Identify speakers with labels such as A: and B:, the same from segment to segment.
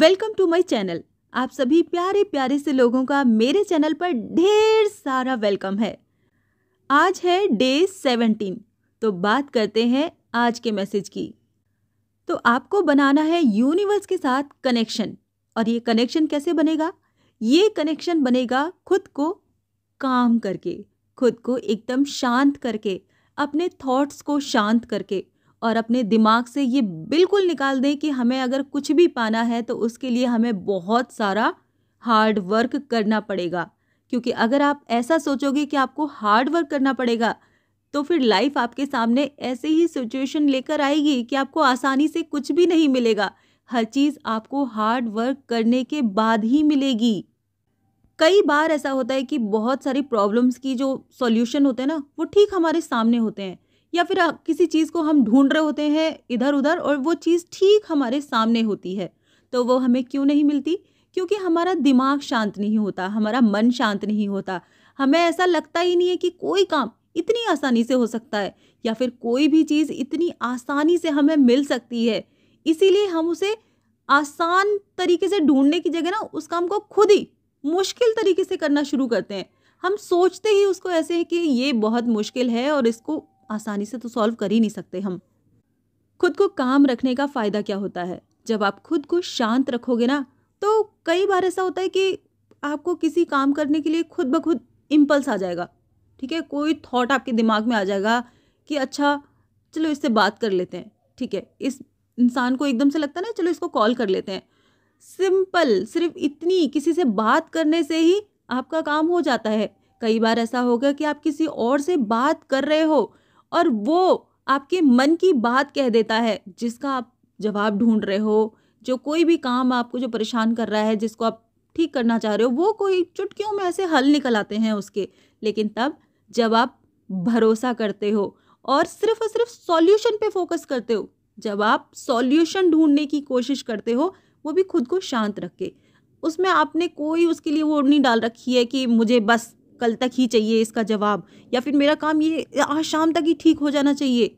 A: welcome to my channel आप सभी प्यारे प्यारे से लोगों का मेरे चैनल पर ढेर सारा वेलकम है आज है डे सेवेंटीन तो बात करते हैं आज के मैसेज की तो आपको बनाना है यूनिवर्स के साथ कनेक्शन और ये कनेक्शन कैसे बनेगा ये कनेक्शन बनेगा खुद को काम करके खुद को एकदम शांत करके अपने थॉट्स को शांत करके और अपने दिमाग से ये बिल्कुल निकाल दें कि हमें अगर कुछ भी पाना है तो उसके लिए हमें बहुत सारा हार्ड वर्क करना पड़ेगा क्योंकि अगर आप ऐसा सोचोगे कि आपको हार्ड वर्क करना पड़ेगा तो फिर लाइफ आपके सामने ऐसे ही सिचुएशन लेकर आएगी कि आपको आसानी से कुछ भी नहीं मिलेगा हर चीज़ आपको हार्ड वर्क करने के बाद ही मिलेगी कई बार ऐसा होता है कि बहुत सारी प्रॉब्लम्स की जो सॉल्यूशन होते हैं ना वो ठीक हमारे सामने होते हैं या फिर किसी चीज़ को हम ढूंढ रहे होते हैं इधर उधर और वो चीज़ ठीक हमारे सामने होती है तो वो हमें क्यों नहीं मिलती क्योंकि हमारा दिमाग शांत नहीं होता हमारा मन शांत नहीं होता हमें ऐसा लगता ही नहीं है कि कोई काम इतनी आसानी से हो सकता है या फिर कोई भी चीज़ इतनी आसानी से हमें मिल सकती है इसीलिए हम उसे आसान तरीके से ढूंढने की जगह ना उस काम को खुद ही मुश्किल तरीके से करना शुरू करते हैं हम सोचते ही उसको ऐसे हैं कि ये बहुत मुश्किल है और इसको आसानी से तो सॉल्व कर ही नहीं सकते हम खुद को काम रखने का फ़ायदा क्या होता है जब आप खुद को शांत रखोगे ना तो कई बार ऐसा होता है कि आपको किसी काम करने के लिए खुद ब खुद इम्पल्स आ जाएगा ठीक है कोई थॉट आपके दिमाग में आ जाएगा कि अच्छा चलो इससे बात कर लेते हैं ठीक है इस इंसान को एकदम से लगता है ना चलो इसको कॉल कर लेते हैं सिंपल सिर्फ इतनी किसी से बात करने से ही आपका काम हो जाता है कई बार ऐसा होगा कि आप किसी और से बात कर रहे हो और वो आपके मन की बात कह देता है जिसका आप जवाब ढूंढ रहे हो जो कोई भी काम आपको जो परेशान कर रहा है जिसको आप ठीक करना चाह रहे हो वो कोई चुटकियों में ऐसे हल निकल आते हैं उसके लेकिन तब जब आप भरोसा करते हो और सिर्फ और सिर्फ सॉल्यूशन पे फोकस करते हो जब आप सॉल्यूशन ढूंढने की कोशिश करते हो वो भी खुद को शांत रख के उसमें आपने कोई उसके लिए वो नहीं डाल रखी है कि मुझे बस कल तक ही चाहिए इसका जवाब या फिर मेरा काम ये आज शाम तक ही ठीक हो जाना चाहिए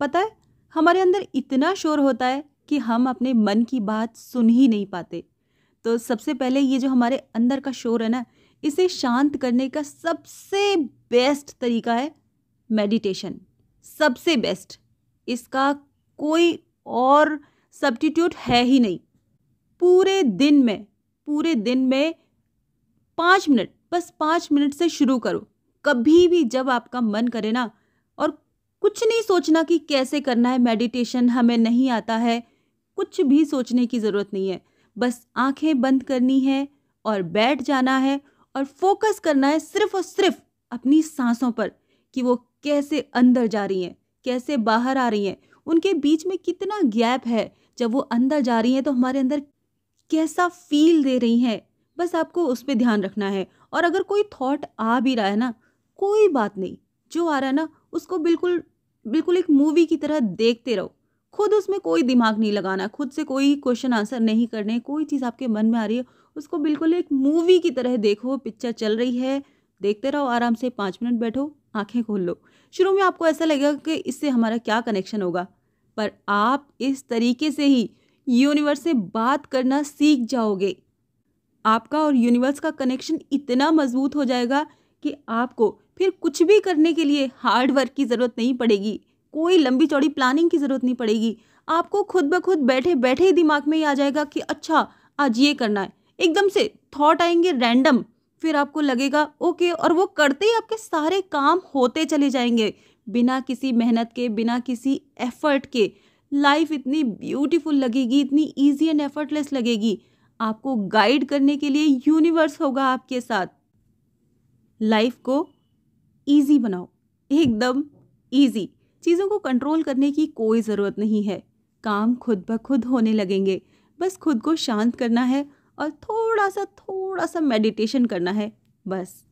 A: पता है हमारे अंदर इतना शोर होता है कि हम अपने मन की बात सुन ही नहीं पाते तो सबसे पहले ये जो हमारे अंदर का शोर है ना इसे शांत करने का सबसे बेस्ट तरीका है मेडिटेशन सबसे बेस्ट इसका कोई और सब्टीट्यूट है ही नहीं पूरे दिन में पूरे दिन में पाँच मिनट बस पाँच मिनट से शुरू करो कभी भी जब आपका मन करे ना और कुछ नहीं सोचना कि कैसे करना है मेडिटेशन हमें नहीं आता है कुछ भी सोचने की ज़रूरत नहीं है बस आंखें बंद करनी है और बैठ जाना है और फोकस करना है सिर्फ और सिर्फ अपनी सांसों पर कि वो कैसे अंदर जा रही हैं कैसे बाहर आ रही हैं उनके बीच में कितना गैप है जब वो अंदर जा रही हैं तो हमारे अंदर कैसा फील दे रही हैं बस आपको उस पर ध्यान रखना है और अगर कोई थॉट आ भी रहा है ना कोई बात नहीं जो आ रहा है ना उसको बिल्कुल बिल्कुल एक मूवी की तरह देखते रहो खुद उसमें कोई दिमाग नहीं लगाना खुद से कोई क्वेश्चन आंसर नहीं करने कोई चीज़ आपके मन में आ रही है उसको बिल्कुल एक मूवी की तरह देखो पिक्चर चल रही है देखते रहो आराम से पाँच मिनट बैठो आंखें खोल लो शुरू में आपको ऐसा लगेगा कि इससे हमारा क्या कनेक्शन होगा पर आप इस तरीके से ही यूनिवर्स से बात करना सीख जाओगे आपका और यूनिवर्स का कनेक्शन इतना मजबूत हो जाएगा कि आपको फिर कुछ भी करने के लिए हार्ड वर्क की ज़रूरत नहीं पड़ेगी कोई लंबी चौड़ी प्लानिंग की ज़रूरत नहीं पड़ेगी आपको खुद ब खुद बैठे बैठे ही दिमाग में ही आ जाएगा कि अच्छा आज ये करना है एकदम से थॉट आएंगे रैंडम फिर आपको लगेगा ओके और वो करते ही आपके सारे काम होते चले जाएंगे बिना किसी मेहनत के बिना किसी एफर्ट के लाइफ इतनी ब्यूटीफुल लगेगी इतनी ईजी एंड एफर्टलेस लगेगी आपको गाइड करने के लिए यूनिवर्स होगा आपके साथ लाइफ को ईजी बनाओ एकदम ईजी चीज़ों को कंट्रोल करने की कोई ज़रूरत नहीं है काम खुद ब खुद होने लगेंगे बस खुद को शांत करना है और थोड़ा सा थोड़ा सा मेडिटेशन करना है बस